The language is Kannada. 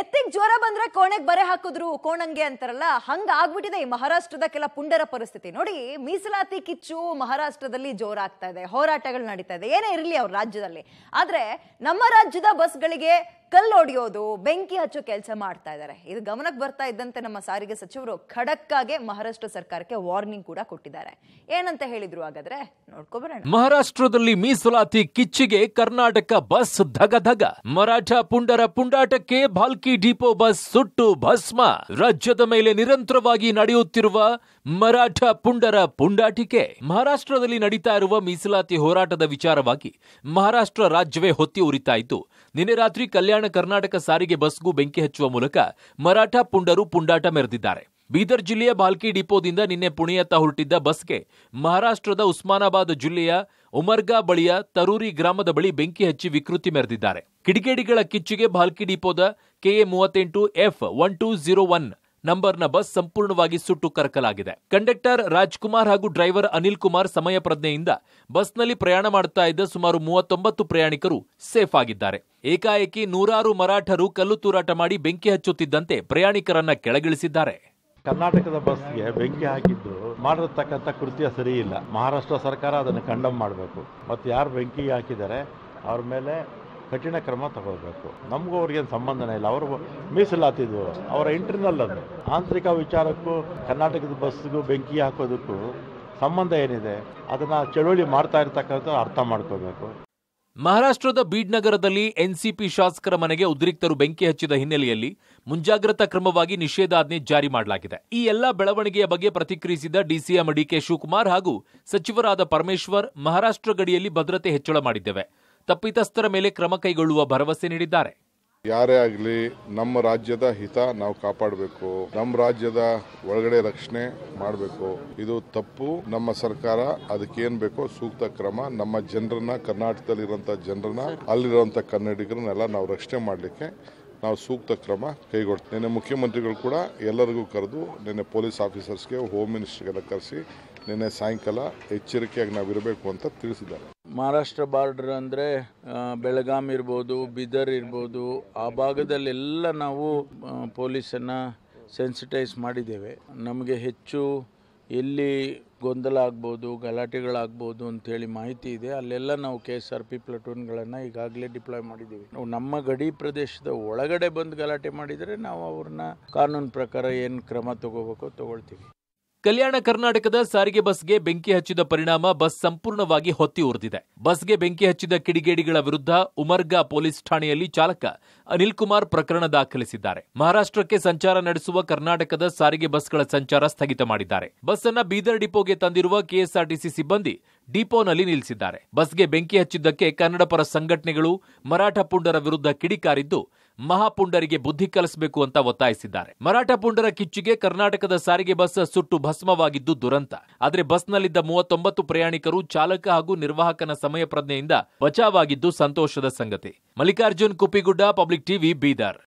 ಎತ್ತಿಗೆ ಜ್ವರ ಬಂದ್ರೆ ಕೋಣೆಗೆ ಬರೆ ಹಾಕಿದ್ರು ಕೋಣಂಗೆ ಅಂತಾರಲ್ಲ ಹಂಗ ಆಗ್ಬಿಟ್ಟಿದೆ ಈ ಮಹಾರಾಷ್ಟ್ರದ ಕೆಲ ಪುಂಡರ ಪರಿಸ್ಥಿತಿ ನೋಡಿ ಮೀಸಲಾತಿ ಕಿಚ್ಚು ಮಹಾರಾಷ್ಟ್ರದಲ್ಲಿ ಜೋರಾಗ್ತಾ ಇದೆ ಹೋರಾಟಗಳು ನಡೀತಾ ಇದೆ ಏನೇ ಇರಲಿ ಅವ್ರ ರಾಜ್ಯದಲ್ಲಿ ಆದ್ರೆ ನಮ್ಮ ರಾಜ್ಯದ ಬಸ್ಗಳಿಗೆ ಕಲ್ಲೊಡೆಯೋದು ಬೆಂಕಿ ಹಚ್ಚೋ ಕೆಲಸ ಮಾಡ್ತಾ ಇದ್ದಾರೆ ಇದು ಗಮನಕ್ಕೆ ಬರ್ತಾ ಇದ್ದಂತೆ ನಮ್ಮ ಸಾರಿಗೆ ಸಚಿವರು ಖಡಕ್ಕಾಗೆ ಮಹಾರಾಷ್ಟ್ರ ಸರ್ಕಾರಕ್ಕೆ ವಾರ್ನಿಂಗ್ ಕೂಡ ಕೊಟ್ಟಿದ್ದಾರೆ ಏನಂತ ಹೇಳಿದ್ರು ಹಾಗಾದ್ರೆ ನೋಡ್ಕೋಬರೋಣ ಮಹಾರಾಷ್ಟ್ರದಲ್ಲಿ ಮೀಸಲಾತಿ ಕಿಚ್ಚಿಗೆ ಕರ್ನಾಟಕ ಬಸ್ ಧಗ ಧಗ ಮರಾಠ ಪುಂಡರ ಪುಂಡಾಟಕ್ಕೆ ಭಾಲ್ಕಿ ಡಿಪೋ ಬಸ್ ಸುಟ್ಟು ಭಸ್ಮ ರಾಜ್ಯದ ಮೇಲೆ ನಿರಂತರವಾಗಿ ನಡೆಯುತ್ತಿರುವ ಮರಾಠ ಪುಂಡರ ಪುಂಡಾಟಿಕೆ ಮಹಾರಾಷ್ಟ್ರದಲ್ಲಿ ನಡೀತಾ ಇರುವ ಮೀಸಲಾತಿ ಹೋರಾಟದ ವಿಚಾರವಾಗಿ ಮಹಾರಾಷ್ಟ್ರ ರಾಜ್ಯವೇ ಹೊತ್ತಿ ಉರಿತಾ ಇದ್ದು ನಿನ್ನೆ ರಾತ್ರಿ ಕಲ್ಯಾಣ ಕರ್ನಾಟಕ ಸಾರಿಗೆ ಬಸ್ಗೂ ಬೆಂಕಿ ಹಚ್ಚುವ ಮೂಲಕ ಮರಾಠ ಪುಂಡರು ಪುಂಡಾಟ ಮೆರೆದಿದ್ದಾರೆ ಬೀದರ್ ಜಿಲ್ಲೆಯ ಬಾಲ್ಕಿ ಡಿಪೋದಿಂದ ನಿನ್ನೆ ಪುಣೆಯತ್ತ ಹೊರಟಿದ್ದ ಬಸ್ಗೆ ಮಹಾರಾಷ್ಟ್ರದ ಉಸ್ಮಾನಾಬಾದ್ ಜಿಲ್ಲೆಯ ಉಮರ್ಗಾ ಬಳಿಯ ತರೂರಿ ಗ್ರಾಮದ ಬಳಿ ಬೆಂಕಿ ಹಚ್ಚಿ ವಿಕೃತಿ ಮೆರೆದಿದ್ದಾರೆ ಕಿಡಿಗೇಡಿಗಳ ಕಿಚ್ಚಿಗೆ ಬಾಲ್ಕಿ ಡಿಪೋದ ಕೆಎ ಮೂವತ್ತೆಂಟು F one two zero one ನಂಬರ್ನ ಬಸ್ ಸಂಪೂರ್ಣವಾಗಿ ಸುಟ್ಟು ಕರಕಲಾಗಿದೆ ಕಂಡಕ್ಟರ್ ರಾಜ್ಕುಮಾರ್ ಹಾಗೂ ಡ್ರೈವರ್ ಅನಿಲ್ ಕುಮಾರ್ ಸಮಯ ಪ್ರಜ್ಞೆಯಿಂದ ಬಸ್ನಲ್ಲಿ ಪ್ರಯಾಣ ಮಾಡುತ್ತಾ ಇದ್ದ ಸುಮಾರು ಮೂವತ್ತೊಂಬತ್ತು ಪ್ರಯಾಣಿಕರು ಸೇಫ್ ಆಗಿದ್ದಾರೆ ಏಕಾಏಕಿ ನೂರಾರು ಮರಾಠರು ಕಲ್ಲು ತೂರಾಟ ಮಾಡಿ ಬೆಂಕಿ ಹಚ್ಚುತ್ತಿದ್ದಂತೆ ಪ್ರಯಾಣಿಕರನ್ನ ಕೆಳಗಿಳಿಸಿದ್ದಾರೆ ಕರ್ನಾಟಕದ ಬಸ್ಗೆ ಬೆಂಕಿ ಹಾಕಿದ್ದು ಮಾಡಿರತಕ್ಕಂಥ ಕೃತ್ಯ ಸರಿ ಇಲ್ಲ ಮಹಾರಾಷ್ಟ್ರ ಸರ್ಕಾರ ಅದನ್ನು ಕಂಡಮ್ ಮಾಡಬೇಕು ಮತ್ತು ಯಾರು ಬೆಂಕಿ ಹಾಕಿದ್ದಾರೆ ಅವ್ರ ಮೇಲೆ ಕಠಿಣ ಕ್ರಮ ತಗೊಳ್ಬೇಕು ನಮಗೂ ಅವ್ರಿಗೇನು ಸಂಬಂಧನೇ ಇಲ್ಲ ಅವರು ಮೀಸಲಾತಿದ್ವು ಅವರ ಇಂಟರ್ನಲ್ ಅದು ಆಂತರಿಕ ವಿಚಾರಕ್ಕೂ ಕರ್ನಾಟಕದ ಬಸ್ಗೂ ಬೆಂಕಿ ಹಾಕೋದಕ್ಕೂ ಸಂಬಂಧ ಏನಿದೆ ಅದನ್ನು ಚಳುವಳಿ ಮಾಡ್ತಾ ಇರ್ತಕ್ಕಂಥ ಅರ್ಥ ಮಾಡ್ಕೋಬೇಕು ಮಹಾರಾಷ್ಟ್ರದ ಬೀಡ್ ನಗರದಲ್ಲಿ ಎನ್ಸಿಪಿ ಶಾಸಕರ ಮನೆಗೆ ಉದ್ರಿಕ್ತರು ಬೆಂಕಿ ಹಚ್ಚಿದ ಹಿನ್ನೆಲೆಯಲ್ಲಿ ಮುಂಜಾಗ್ರತಾ ಕ್ರಮವಾಗಿ ನಿಷೇಧಾಜ್ಞೆ ಜಾರಿ ಮಾಡಲಾಗಿದೆ ಈ ಎಲ್ಲ ಬೆಳವಣಿಗೆಯ ಬಗ್ಗೆ ಪ್ರತಿಕ್ರಿಯಿಸಿದ ಡಿಸಿಎಂ ಡಿಕೆ ಶಿವಕುಮಾರ್ ಹಾಗೂ ಸಚಿವರಾದ ಪರಮೇಶ್ವರ್ ಮಹಾರಾಷ್ಟ್ರ ಗಡಿಯಲ್ಲಿ ಭದ್ರತೆ ಹೆಚ್ಚಳ ಮಾಡಿದ್ದೇವೆ ತಪ್ಪಿತಸ್ಥರ ಮೇಲೆ ಕ್ರಮ ಕೈಗೊಳ್ಳುವ ಭರವಸೆ ನೀಡಿದ್ದಾರೆ ಯಾರೇ ಆಗಲಿ ನಮ್ಮ ರಾಜ್ಯದ ಹಿತ ನಾವು ಕಾಪಾಡಬೇಕು ನಮ್ಮ ರಾಜ್ಯದ ಒಳಗಡೆ ರಕ್ಷಣೆ ಮಾಡಬೇಕು ಇದು ತಪ್ಪು ನಮ್ಮ ಸರ್ಕಾರ ಅದಕ್ಕೇನು ಬೇಕೋ ಸೂಕ್ತ ಕ್ರಮ ನಮ್ಮ ಜನರನ್ನ ಇರುವಂತಹ ಜನರನ್ನ ಅಲ್ಲಿರುವಂತಹ ಕನ್ನಡಿಗರನ್ನೆಲ್ಲ ನಾವು ರಕ್ಷಣೆ ಮಾಡಲಿಕ್ಕೆ ನಾವು ಸೂಕ್ತ ಕ್ರಮ ಕೈಗೊಳ್ತೇವೆ ನಿನ್ನೆ ಮುಖ್ಯಮಂತ್ರಿಗಳು ಕೂಡ ಎಲ್ಲರಿಗೂ ಕರೆದು ನಿನ್ನೆ ಪೊಲೀಸ್ ಆಫೀಸರ್ಸ್ಗೆ ಹೋಮ್ ಮಿನಿಸ್ಟರ್ಗೆಲ್ಲ ಕರೆಸಿ ನಿನ್ನೆ ಸಾಯಂಕಾಲ ಎಚ್ಚರಿಕೆಯಾಗಿ ನಾವಿರಬೇಕು ಅಂತ ತಿಳಿಸಿದ್ದಾರೆ ಮಹಾರಾಷ್ಟ್ರ ಬಾರ್ಡರ್ ಅಂದರೆ ಬೆಳಗಾಂ ಇರ್ಬೋದು ಬೀದರ್ ಇರ್ಬೋದು ಆ ಭಾಗದಲ್ಲೆಲ್ಲ ನಾವು ಪೊಲೀಸನ್ನು ಸೆನ್ಸಿಟೈಸ್ ಮಾಡಿದ್ದೇವೆ ನಮಗೆ ಹೆಚ್ಚು ಎಲ್ಲಿ ಗೊಂದಲ ಆಗ್ಬೋದು ಗಲಾಟೆಗಳಾಗ್ಬೋದು ಅಂಥೇಳಿ ಮಾಹಿತಿ ಇದೆ ಅಲ್ಲೆಲ್ಲ ನಾವು ಕೆ ಎಸ್ ಆರ್ ಪಿ ಪ್ಲಟೂನ್ಗಳನ್ನು ಈಗಾಗಲೇ ಡಿಪ್ಲಾಯ್ ಮಾಡಿದ್ದೀವಿ ನಾವು ನಮ್ಮ ಗಡಿ ಪ್ರದೇಶದ ಒಳಗಡೆ ಬಂದು ಗಲಾಟೆ ಮಾಡಿದರೆ ನಾವು ಅವ್ರನ್ನ ಕಾನೂನು ಪ್ರಕಾರ ಏನು ಕ್ರಮ ತಗೋಬೇಕೋ ತಗೊಳ್ತೀವಿ ಕಲ್ಯಾಣ ಕರ್ನಾಟಕದ ಸಾರಿಗೆ ಬಸ್ಗೆ ಬೆಂಕಿ ಹಚ್ಚಿದ ಪರಿಣಾಮ ಬಸ್ ಸಂಪೂರ್ಣವಾಗಿ ಹೊತ್ತಿ ಉರಿದಿದೆ ಬಸ್ಗೆ ಬೆಂಕಿ ಹಚ್ಚಿದ ಕಿಡಿಗೇಡಿಗಳ ವಿರುದ್ಧ ಉಮರ್ಗಾ ಪೊಲೀಸ್ ಠಾಣೆಯಲ್ಲಿ ಚಾಲಕ ಅನಿಲ್ ಕುಮಾರ್ ಪ್ರಕರಣ ದಾಖಲಿಸಿದ್ದಾರೆ ಮಹಾರಾಷ್ಟ್ರಕ್ಕೆ ಸಂಚಾರ ನಡೆಸುವ ಕರ್ನಾಟಕದ ಸಾರಿಗೆ ಬಸ್ಗಳ ಸಂಚಾರ ಸ್ಥಗಿತ ಮಾಡಿದ್ದಾರೆ ಬಸ್ ಅನ್ನ ಬೀದರ್ ಡಿಪೋಗೆ ತಂದಿರುವ ಕೆಎಸ್ಆರ್ಟಿಸಿ ಸಿಬ್ಬಂದಿ ಡಿಪೋನಲ್ಲಿ ನಿಲ್ಲಿಸಿದ್ದಾರೆ ಬಸ್ಗೆ ಬೆಂಕಿ ಹಚ್ಚಿದ್ದಕ್ಕೆ ಕನ್ನಡಪರ ಸಂಘಟನೆಗಳು ಮರಾಠ ಪುಂಡರ ವಿರುದ್ಧ ಕಿಡಿಕಾರಿದ್ದು ಮಹಾಪುಂಡರಿಗೆ ಬುದ್ಧಿ ಕಲಿಸಬೇಕು ಅಂತ ಒತ್ತಾಯಿಸಿದ್ದಾರೆ ಮರಾಠ ಪುಂಡರ ಕಿಚ್ಚಿಗೆ ಕರ್ನಾಟಕದ ಸಾರಿಗೆ ಬಸ್ ಸುಟ್ಟು ಭಸ್ಮವಾಗಿದ್ದು ದುರಂತ ಆದರೆ ಬಸ್ನಲ್ಲಿದ್ದ ಮೂವತ್ತೊಂಬತ್ತು ಪ್ರಯಾಣಿಕರು ಚಾಲಕ ಹಾಗೂ ನಿರ್ವಾಹಕನ ಸಮಯ ಪ್ರಜ್ಞೆಯಿಂದ ಬಚಾವಾಗಿದ್ದು ಸಂತೋಷದ ಸಂಗತಿ ಮಲ್ಲಿಕಾರ್ಜುನ್ ಕುಪಿಗುಡ್ಡ ಪಬ್ಲಿಕ್ ಟಿವಿ ಬೀದರ್